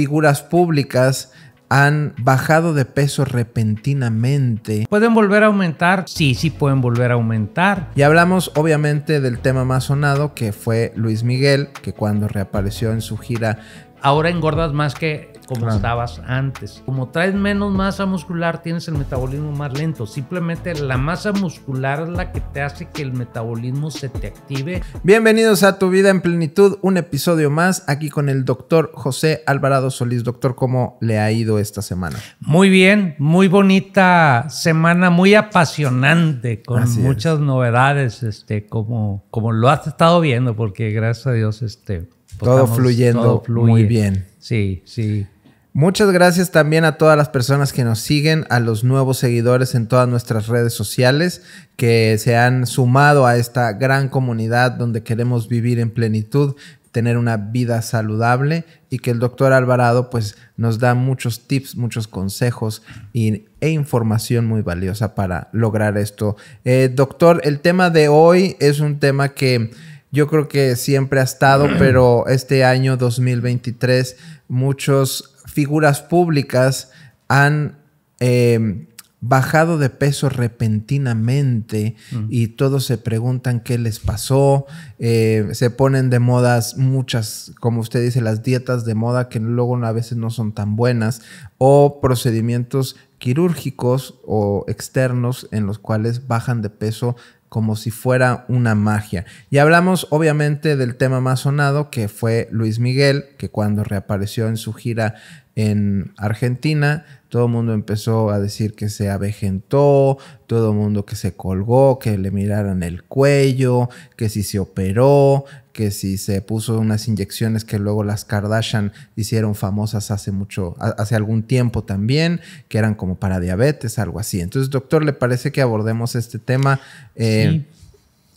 figuras públicas han bajado de peso repentinamente. ¿Pueden volver a aumentar? Sí, sí pueden volver a aumentar. Y hablamos obviamente del tema más sonado que fue Luis Miguel, que cuando reapareció en su gira... Ahora engordas más que como estabas antes. Como traes menos masa muscular, tienes el metabolismo más lento. Simplemente la masa muscular es la que te hace que el metabolismo se te active. Bienvenidos a Tu Vida en Plenitud, un episodio más aquí con el doctor José Alvarado Solís. Doctor, ¿cómo le ha ido esta semana? Muy bien, muy bonita semana, muy apasionante, con muchas novedades, este, como, como lo has estado viendo, porque gracias a Dios, este. Pues todo fluyendo muy bien. Sí, sí. Muchas gracias también a todas las personas que nos siguen, a los nuevos seguidores en todas nuestras redes sociales que se han sumado a esta gran comunidad donde queremos vivir en plenitud, tener una vida saludable y que el doctor Alvarado pues nos da muchos tips, muchos consejos y, e información muy valiosa para lograr esto. Eh, doctor, el tema de hoy es un tema que yo creo que siempre ha estado, pero este año 2023 muchos figuras públicas han em, bajado de peso repentinamente y todos se preguntan qué les pasó, eh, se ponen de modas muchas, como usted dice, las dietas de moda que luego a veces no son tan buenas o procedimientos quirúrgicos o externos en los cuales bajan de peso como si fuera una magia. Y hablamos obviamente del tema más sonado que fue Luis Miguel, que cuando reapareció en su gira en Argentina, todo el mundo empezó a decir que se avejentó, todo el mundo que se colgó, que le miraran el cuello, que si se operó, que si se puso unas inyecciones que luego las Kardashian hicieron famosas hace mucho, hace algún tiempo también, que eran como para diabetes, algo así. Entonces, doctor, ¿le parece que abordemos este tema eh,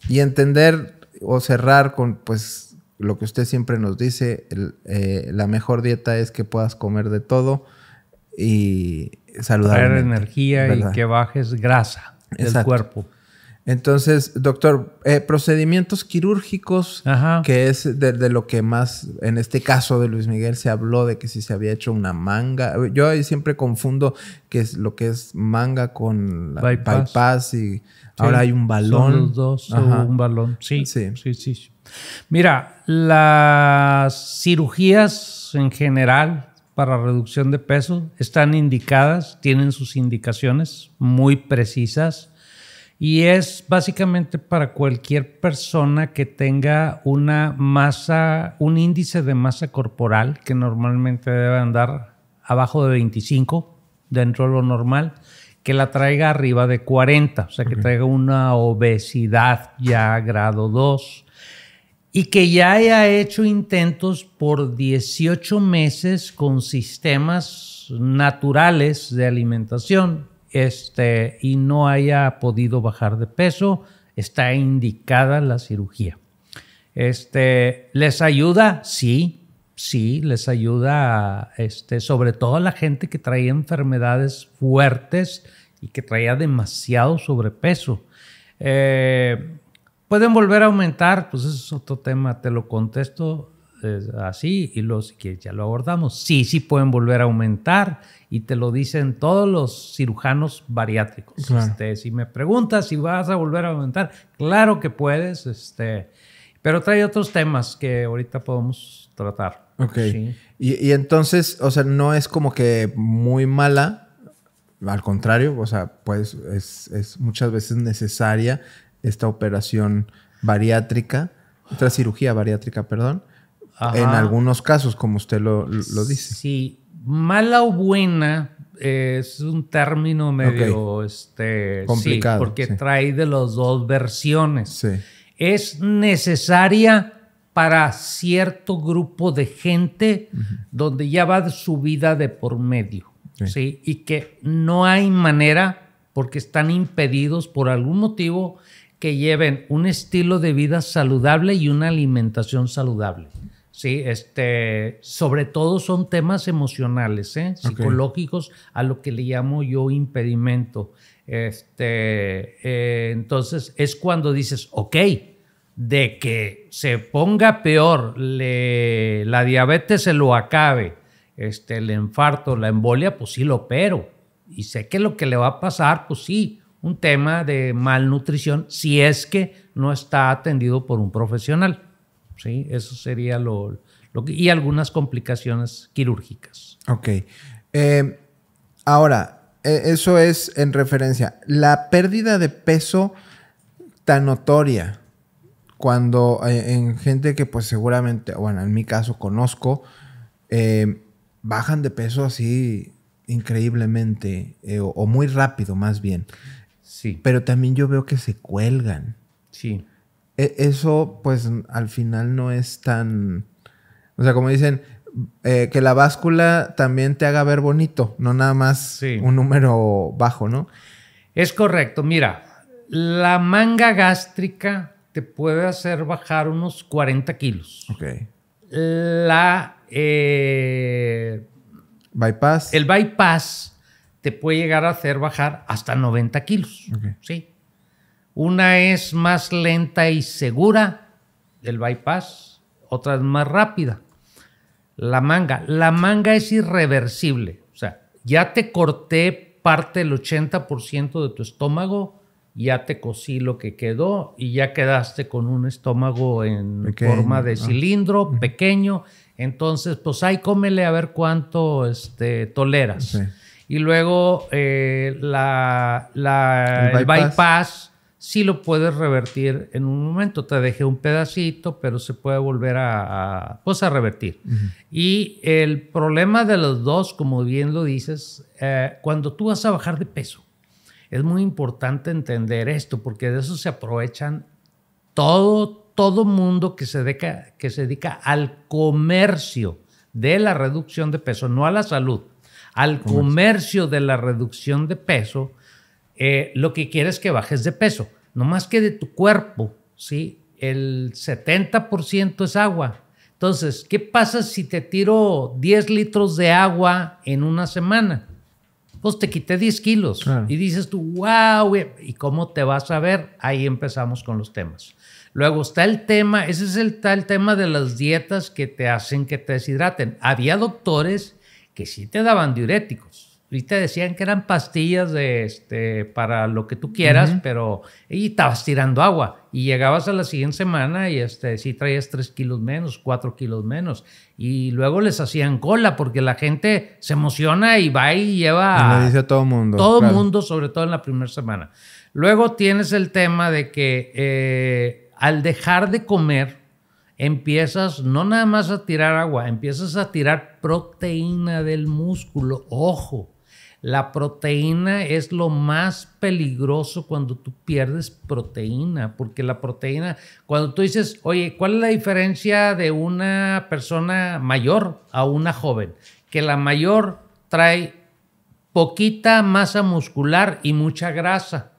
y entender o cerrar con, pues, lo que usted siempre nos dice, eh, la mejor dieta es que puedas comer de todo y saludar Traer energía y que bajes grasa del cuerpo. Entonces, doctor, eh, procedimientos quirúrgicos, que es de, lo que más, en este caso de Luis Miguel, se habló de que si se había hecho una manga. Yo siempre confundo que es lo que es manga con la bypass. y ahora hay un balón. un balón. Sí, sí, sí, sí. Mira, las cirugías en general para reducción de peso están indicadas, tienen sus indicaciones muy precisas y es básicamente para cualquier persona que tenga una masa, un índice de masa corporal que normalmente debe andar abajo de 25 dentro de lo normal, que la traiga arriba de 40, o sea, que traiga una obesidad ya grado 2 y que ya haya hecho intentos por 18 meses con sistemas naturales de alimentación este, y no haya podido bajar de peso, está indicada la cirugía. Este, ¿Les ayuda? Sí, sí, les ayuda, este, sobre todo a la gente que traía enfermedades fuertes y que traía demasiado sobrepeso. Eh, Pueden volver a aumentar, pues eso es otro tema, te lo contesto así y los que ya lo abordamos. Sí, sí pueden volver a aumentar y te lo dicen todos los cirujanos bariátricos. Este, si me preguntas si vas a volver a aumentar, claro que puedes, este, pero trae otros temas que ahorita podemos tratar. Ok. Y, entonces, o sea, no es como que muy mala, al contrario, o sea, pues es, es, muchas veces necesaria esta operación bariátrica, esta cirugía bariátrica, perdón, en algunos casos, como usted lo, dice. Sí, mala o buena es un término medio este, complicado. Sí, porque trae de las dos versiones. Sí. Es necesaria para cierto grupo de gente donde ya va su vida de por medio. ¿sí? Y que no hay manera, porque están impedidos por algún motivo, que lleven un estilo de vida saludable y una alimentación saludable. Sí, este, sobre todo son temas emocionales, ¿eh? psicológicos, a lo que le llamo yo impedimento. Este, eh, entonces es cuando dices, ok, de que se ponga peor, le, la diabetes se lo acabe, este, el infarto, la embolia, pues sí lo pero, Y sé que lo que le va a pasar, pues sí, un tema de malnutrición si es que no está atendido por un profesional. ¿sí? Eso sería lo, que, y algunas complicaciones quirúrgicas. Ok. Eh, ahora, e, eso es en referencia. La pérdida de peso tan notoria cuando eh, en gente que pues seguramente, bueno, en mi caso conozco, eh, bajan de peso así increíblemente o muy rápido más bien. Sí. Pero también yo veo que se cuelgan. Sí. E, eso, pues, al final no es tan. O sea, como dicen, eh, que la báscula también te haga ver bonito, no nada más un número bajo, ¿no? Es correcto. Mira, la manga gástrica te puede hacer bajar unos 40 kilos. Ok. La. Eh, bypass. El bypass te puede llegar a hacer bajar hasta 90 kilos. ¿sí? Una es más lenta y segura, del bypass, otra es más rápida. La manga, la manga es irreversible, o sea, ya te corté parte del 80% de tu estómago, ya te cosí lo que quedó y ya quedaste con un estómago en forma de cilindro, pequeño. Entonces, pues ahí cómele a ver cuánto este, toleras. Y luego eh, la, el, bypass. sí lo puedes revertir en un momento. Te dejé un pedacito, pero se puede volver a, a, pues revertir. Y el problema de los dos, como bien lo dices, eh, cuando tú vas a bajar de peso, es muy importante entender esto, porque de eso se aprovechan todo, todo mundo que se, dedica, que se dedica al comercio de la reducción de peso, no a la salud al comercio de la reducción de peso, eh, lo que quieres es que bajes de peso. No más que de tu cuerpo, ¿sí? El 70% es agua. Entonces, ¿qué pasa si te tiro 10 litros de agua en una semana? Pues te quité 10 kilos y dices tú, wow, ¿y cómo te vas a ver? Ahí empezamos con los temas. Luego está el tema, ese es el tal tema de las dietas que te hacen que te deshidraten. Había doctores que sí te daban diuréticos. Y te decían que eran pastillas de, este, para lo que tú quieras, pero y estabas tirando agua. Y llegabas a la siguiente semana y este, sí traías tres kilos menos, cuatro kilos menos. Y luego les hacían cola porque la gente se emociona y va y lleva. a todo mundo. Todo mundo, sobre todo en la primera semana. Luego tienes el tema de que eh, al dejar de comer, empiezas no nada más a tirar agua, empiezas a tirar proteína del músculo. Ojo, la proteína es lo más peligroso cuando tú pierdes proteína, porque la proteína, cuando tú dices, oye, ¿cuál es la diferencia de una persona mayor a una joven? Que la mayor trae poquita masa muscular y mucha grasa.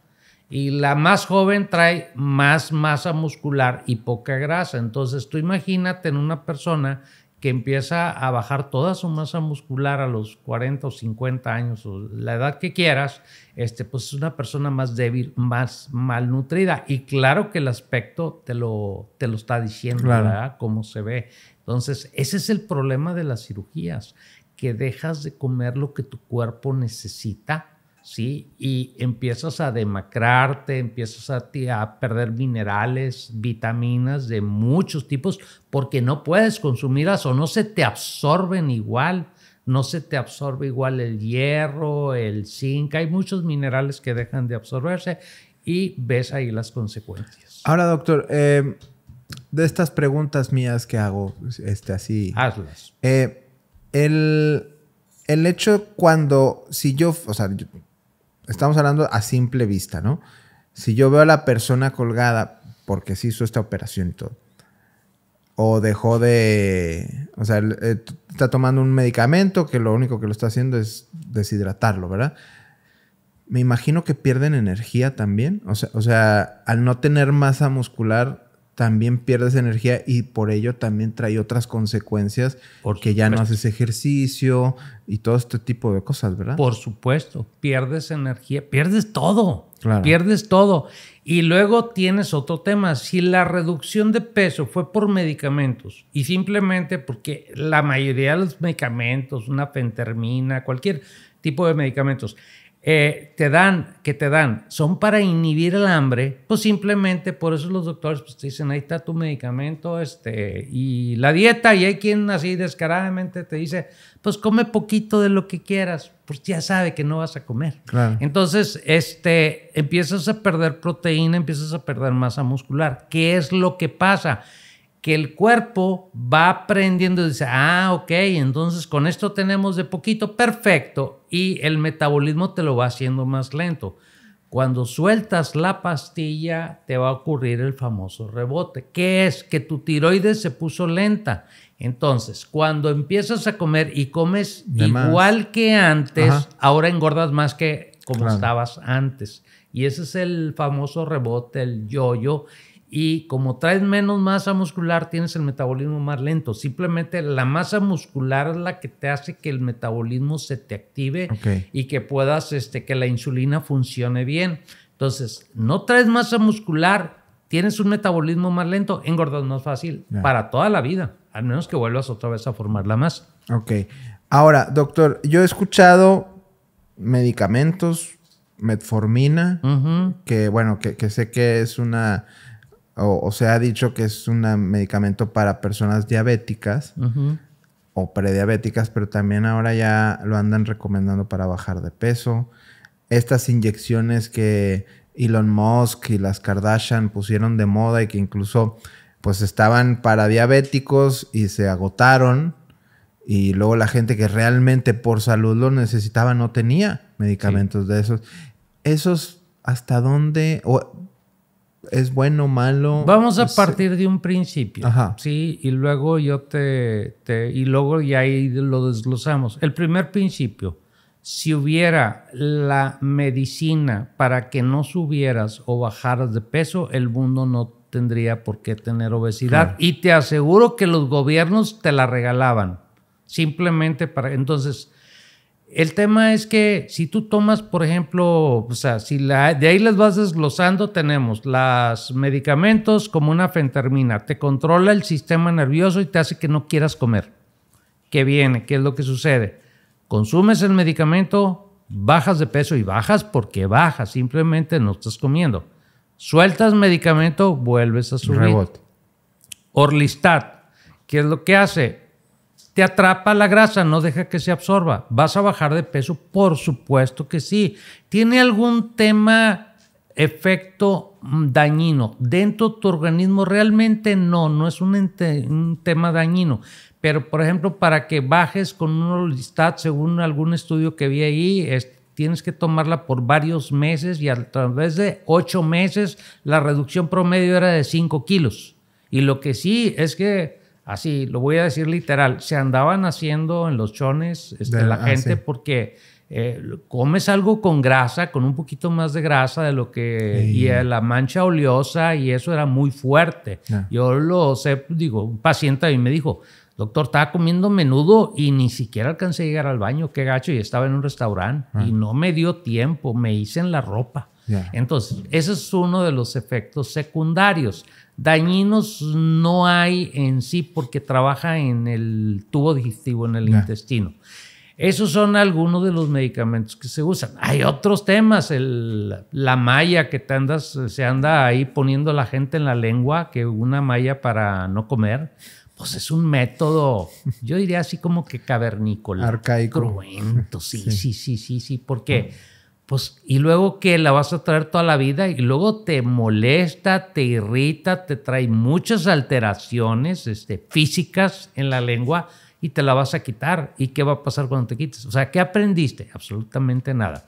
Y la más joven trae más masa muscular y poca grasa. Entonces tú imagínate en una persona que empieza a bajar toda su masa muscular a los 40 o 50 años o la edad que quieras, este, pues es una persona más débil, más malnutrida. Y claro que el aspecto te lo, te lo está diciendo, ¿verdad? Cómo se ve. Entonces, ese es el problema de las cirugías, que dejas de comer lo que tu cuerpo necesita ¿sí? Y empiezas a demacrarte, empiezas a, a, perder minerales, vitaminas de muchos tipos, porque no puedes consumirlas o no se te absorben igual. No se te absorbe igual el hierro, el zinc, hay muchos minerales que dejan de absorberse y ves ahí las consecuencias. Ahora, doctor, eh, de estas preguntas mías que hago, este, así. Hazlas. Eh, el, el hecho cuando, si yo, yo, estamos hablando a simple vista, ¿no? Si yo veo a la persona colgada porque se hizo esta operación y todo, o dejó de, o sea, eh, está tomando un medicamento que lo único que lo está haciendo es deshidratarlo, ¿verdad? Me imagino que pierden energía también, o sea, o sea al no tener masa muscular, también pierdes energía y por ello también trae otras consecuencias porque ya no haces ejercicio y todo este tipo de cosas, ¿verdad? Por supuesto, pierdes energía, pierdes todo, pierdes todo. Y luego tienes otro tema, si la reducción de peso fue por medicamentos y simplemente porque la mayoría de los medicamentos, una fentermina, cualquier tipo de medicamentos, eh, te dan, que te dan, son para inhibir el hambre, pues simplemente por eso los doctores pues, te dicen, ahí está tu medicamento este, y la dieta, y hay quien así descaradamente te dice, pues come poquito de lo que quieras, pues ya sabe que no vas a comer. Entonces, este, empiezas a perder proteína, empiezas a perder masa muscular. ¿Qué es lo que pasa? que el cuerpo va aprendiendo, y dice, ah, ok, entonces con esto tenemos de poquito, perfecto, y el metabolismo te lo va haciendo más lento. Cuando sueltas la pastilla, te va a ocurrir el famoso rebote. que es? Que tu tiroides se puso lenta. Entonces, cuando empiezas a comer y comes igual que antes, ahora engordas más que como estabas antes. Y ese es el famoso rebote, el yoyo. Y como traes menos masa muscular, tienes el metabolismo más lento. Simplemente la masa muscular es la que te hace que el metabolismo se te active y que puedas, este, que la insulina funcione bien. Entonces, no traes masa muscular, tienes un metabolismo más lento, engordas más fácil para toda la vida, al menos que vuelvas otra vez a formar la masa. Ok. Ahora, doctor, yo he escuchado medicamentos, metformina, que bueno, que sé que es una o, sea, se ha dicho que es un medicamento para personas diabéticas o prediabéticas, pero también ahora ya lo andan recomendando para bajar de peso. Estas inyecciones que Elon Musk y las Kardashian pusieron de moda y que incluso pues estaban para diabéticos y se agotaron y luego la gente que realmente por salud lo necesitaba no tenía medicamentos de esos. Esos hasta dónde es bueno, malo. Vamos a partir de un principio. Sí, y luego yo te, Y luego ya ahí lo desglosamos. El primer principio. Si hubiera la medicina para que no subieras o bajaras de peso, el mundo no tendría por qué tener obesidad. Y te aseguro que los gobiernos te la regalaban. Simplemente para. Entonces, el tema es que si tú tomas, por ejemplo, o sea, si de ahí las vas desglosando, tenemos los medicamentos como una fentermina, te controla el sistema nervioso y te hace que no quieras comer. ¿Qué viene? ¿Qué es lo que sucede? Consumes el medicamento, bajas de peso y bajas porque bajas, simplemente no estás comiendo. Sueltas medicamento, vuelves a subir. Rebote. Orlistat, ¿qué es lo que hace? te atrapa la grasa, no deja que se absorba. ¿Vas a bajar de peso? Por supuesto que sí. ¿Tiene algún tema, efecto mm, dañino dentro de tu organismo? Realmente no, no es un, tema dañino. Pero, por ejemplo, para que bajes con un holistat, según algún estudio que vi ahí, tienes que tomarla por varios meses y a través de ocho meses la reducción promedio era de 5 kilos. Y lo que sí es que así, lo voy a decir literal, se andaban haciendo en los chones este, la ah, gente porque eh, comes algo con grasa, con un poquito más de grasa de lo que... Y la mancha oleosa y eso era muy fuerte. Ah. Yo lo sé, digo, un paciente a mí me dijo, doctor, estaba comiendo menudo y ni siquiera alcancé a llegar al baño, qué gacho, y estaba en un restaurante y ah. no me dio tiempo, me hice en la ropa. Entonces, ese es uno de los efectos secundarios. Dañinos no hay en sí porque trabaja en el tubo digestivo, en el intestino. Esos son algunos de los medicamentos que se usan. Hay otros temas, la malla que te andas, se anda ahí poniendo la gente en la lengua, que una malla para no comer, pues es un método, yo diría así como que cavernícola. Arcaico. Cruento, sí, sí, sí, sí, sí, sí porque... Ah. Pues, y luego que la vas a traer toda la vida y luego te molesta, te irrita, te trae muchas alteraciones este, físicas en la lengua y te la vas a quitar. ¿Y qué va a pasar cuando te quites? O sea, ¿qué aprendiste? Absolutamente nada.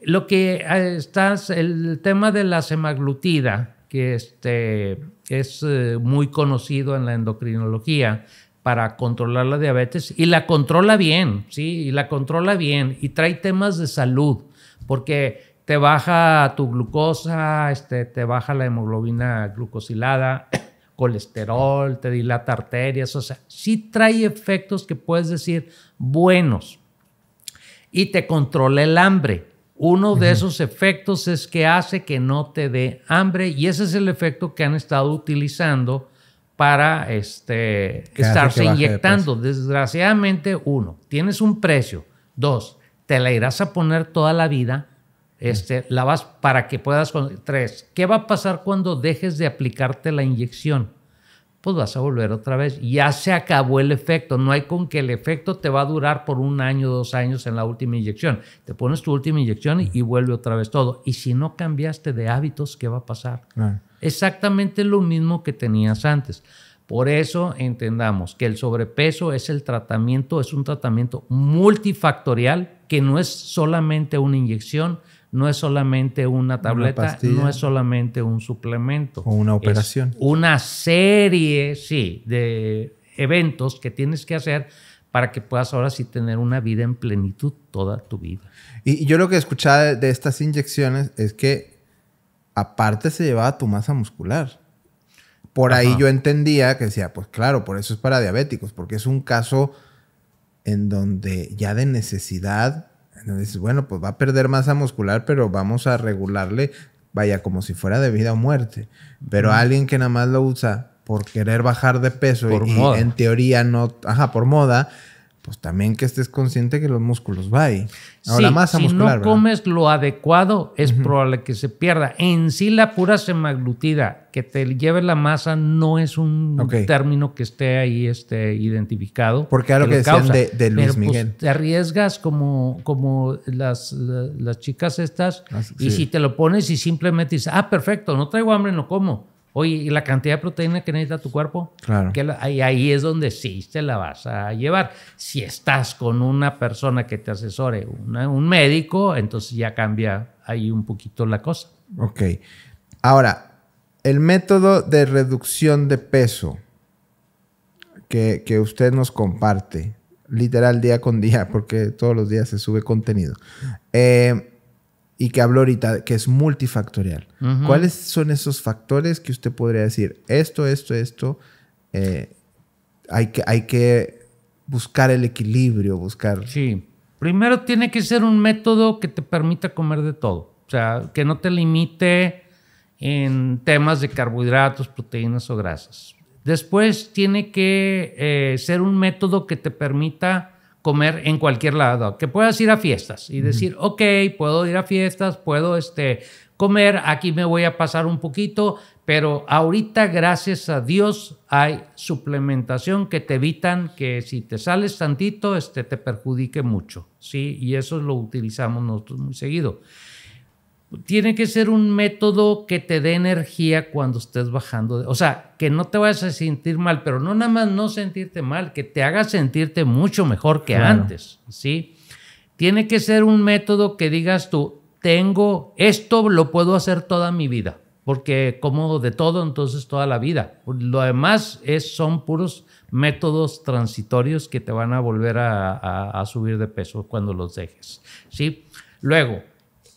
Lo que eh, estás, el tema de la semaglutida, que este, es eh, muy conocido en la endocrinología para controlar la diabetes, y la controla bien, ¿sí? Y la controla bien, y trae temas de salud porque te baja tu glucosa, este, te baja la hemoglobina glucosilada, colesterol, te dilata arterias, o sea, sí trae efectos que puedes decir buenos. Y te controla el hambre. Uno de esos efectos es que hace que no te dé hambre y ese es el efecto que han estado utilizando para este, estarse inyectando. Desgraciadamente, uno, tienes un precio. Dos, te la irás a poner toda la vida, este, la vas para que puedas. Tres, ¿qué va a pasar cuando dejes de aplicarte la inyección? Pues vas a volver otra vez. Ya se acabó el efecto. No hay con que el efecto te va a durar por un año, dos años en la última inyección. Te pones tu última inyección y, vuelve otra vez todo. Y si no cambiaste de hábitos, ¿qué va a pasar? Exactamente lo mismo que tenías antes. Por eso entendamos que el sobrepeso es el tratamiento, es un tratamiento multifactorial que no es solamente una inyección, no es solamente una tableta, no es solamente un suplemento. O una operación. una serie, sí, de eventos que tienes que hacer para que puedas ahora sí tener una vida en plenitud toda tu vida. Y yo lo que escuchaba de estas inyecciones es que aparte se llevaba tu masa muscular. Por ahí yo entendía que decía, pues claro, por eso es para diabéticos, porque es un caso en donde ya de necesidad, en bueno, pues va a perder masa muscular, pero vamos a regularle, vaya, como si fuera de vida o muerte. Pero alguien que nada más lo usa por querer bajar de peso y, en teoría no, ajá, por moda, pues también que estés consciente que los músculos va ahí. la masa si muscular. Si no comes lo adecuado, es probable que se pierda. En sí, la pura semaglutida que te lleve la masa no es un término que esté ahí este, identificado. Porque era lo que, decían de, Luis pues, te arriesgas como, como las, las, chicas estas, ah, y si te lo pones y simplemente dices, ah, perfecto, no traigo hambre, no como Oye, ¿y la cantidad de proteína que necesita tu cuerpo? Claro. Que ahí, es donde sí te la vas a llevar. Si estás con una persona que te asesore, un médico, entonces ya cambia ahí un poquito la cosa. Ok. Ahora, el método de reducción de peso que, que usted nos comparte, literal día con día, porque todos los días se sube contenido. Eh, y que habló ahorita, que es multifactorial. ¿Cuáles son esos factores que usted podría decir, esto, esto, esto, eh, hay, que, hay que buscar el equilibrio, buscar... Sí, primero tiene que ser un método que te permita comer de todo, o sea, que no te limite en temas de carbohidratos, proteínas o grasas. Después tiene que eh, ser un método que te permita comer en cualquier lado, que puedas ir a fiestas y decir, ok, puedo ir a fiestas, puedo este, comer, aquí me voy a pasar un poquito, pero ahorita gracias a Dios hay suplementación que te evitan que si te sales tantito este, te perjudique mucho, ¿sí? Y eso lo utilizamos nosotros muy seguido tiene que ser un método que te dé energía cuando estés bajando. O sea, que no te vayas a sentir mal, pero no nada más no sentirte mal, que te haga sentirte mucho mejor que antes, ¿sí? Tiene que ser un método que digas tú, tengo, esto lo puedo hacer toda mi vida, porque como de todo, entonces toda la vida. Lo demás es, son puros métodos transitorios que te van a volver a, a subir de peso cuando los dejes, ¿sí? Luego,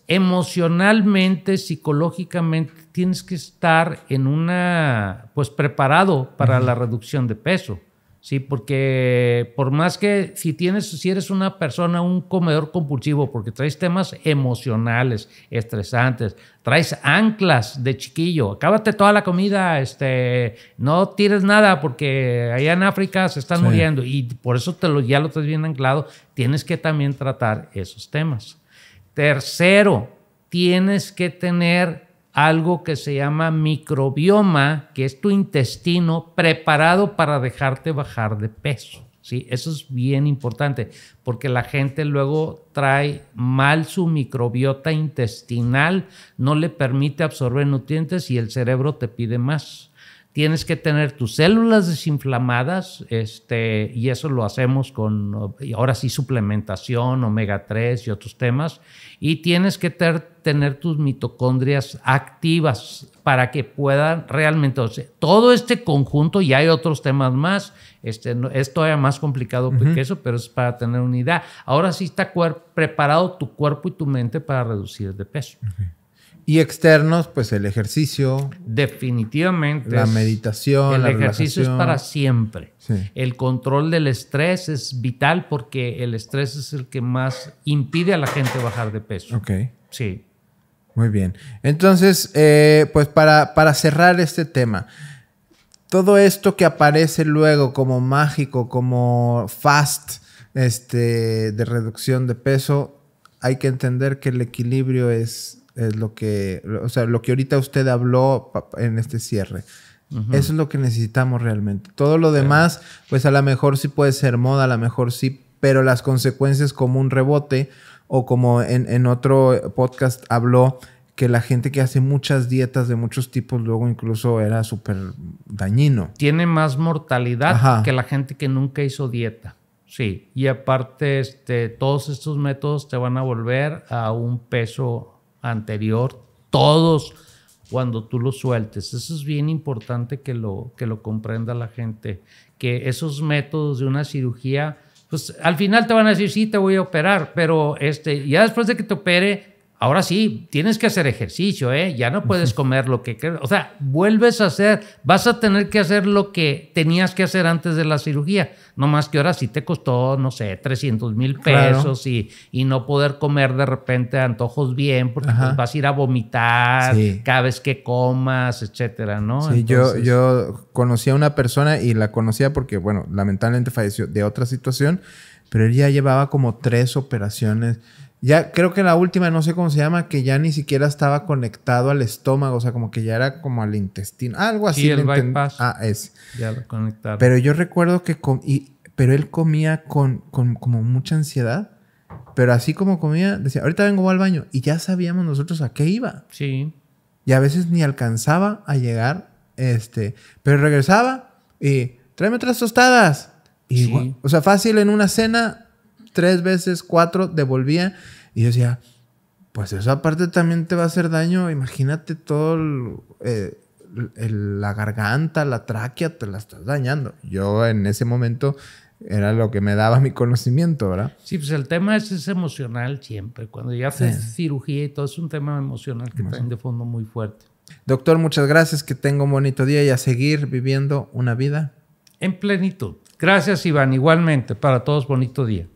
emocionalmente, psicológicamente, tienes que estar en una, pues preparado para la reducción de peso, ¿sí? Porque por más que si tienes, si eres una persona, un comedor compulsivo, porque traes temas emocionales, estresantes, traes anclas de chiquillo, acábate toda la comida, este, no tires nada porque allá en África se están muriendo y por eso te lo, ya lo estás bien anclado, tienes que también tratar esos temas. Tercero, tienes que tener algo que se llama microbioma, que es tu intestino preparado para dejarte bajar de peso. ¿sí? Eso es bien importante, porque la gente luego trae mal su microbiota intestinal, no le permite absorber nutrientes y el cerebro te pide más tienes que tener tus células desinflamadas, este, y eso lo hacemos con, ahora sí, suplementación, omega 3 y otros temas, y tienes que tener tus mitocondrias activas para que puedan realmente, todo este conjunto, y hay otros temas más, este, esto es todavía más complicado que eso, pero es para tener una Ahora sí está preparado tu cuerpo y tu mente para reducir de peso. Y externos, pues el ejercicio. Definitivamente. La meditación. El ejercicio es para siempre. El control del estrés es vital porque el estrés es el que más impide a la gente bajar de peso. Ok. Sí. Muy bien. Entonces, eh, pues para, para cerrar este tema, todo esto que aparece luego como mágico, como fast, este, de reducción de peso, hay que entender que el equilibrio es es lo que, o sea, lo que ahorita usted habló en este cierre. Eso es lo que necesitamos realmente. Todo lo demás, pues a lo mejor sí puede ser moda, a lo mejor sí, pero las consecuencias como un rebote o como en, otro podcast habló que la gente que hace muchas dietas de muchos tipos luego incluso era súper dañino. Tiene más mortalidad que la gente que nunca hizo dieta. Sí, y aparte este, todos estos métodos te van a volver a un peso anterior, todos, cuando tú los sueltes. Eso es bien importante que lo, que lo comprenda la gente, que esos métodos de una cirugía, pues al final te van a decir, sí, te voy a operar, pero este, ya después de que te opere, Ahora sí, tienes que hacer ejercicio, ¿eh? Ya no puedes comer lo que... O sea, vuelves a hacer, vas a tener que hacer lo que tenías que hacer antes de la cirugía. No más que ahora sí te costó, no sé, 300 mil pesos y, no poder comer de repente antojos bien porque pues, vas a ir a vomitar cada vez que comas, etcétera, ¿no? Sí, yo, yo conocí a una persona y la conocía porque, bueno, lamentablemente falleció de otra situación, pero él ya llevaba como tres operaciones ya creo que la última, no sé cómo se llama, que ya ni siquiera estaba conectado al estómago, o sea, como que ya era como al intestino, algo así. Sí, el bypass. Ah, es. Ya lo conectaron. Pero yo recuerdo que, pero él comía con, como mucha ansiedad. Pero así como comía, decía, ahorita vengo al baño. Y ya sabíamos nosotros a qué iba. Sí. Y a veces ni alcanzaba a llegar, este. Pero regresaba y, tráeme otras tostadas. Y, sí. O sea, fácil en una cena, tres veces, cuatro, devolvía. Y yo decía, pues eso aparte también te va a hacer daño. Imagínate todo eh, la garganta, la tráquea, te la estás dañando. Yo en ese momento era lo que me daba mi conocimiento, ¿verdad? Sí, pues el tema es, emocional siempre. Cuando ya haces cirugía y todo, es un tema emocional que tiene de fondo muy fuerte. Doctor, muchas gracias, que tenga un bonito día y a seguir viviendo una vida. En plenitud. Gracias, Iván. Igualmente, para todos, bonito día.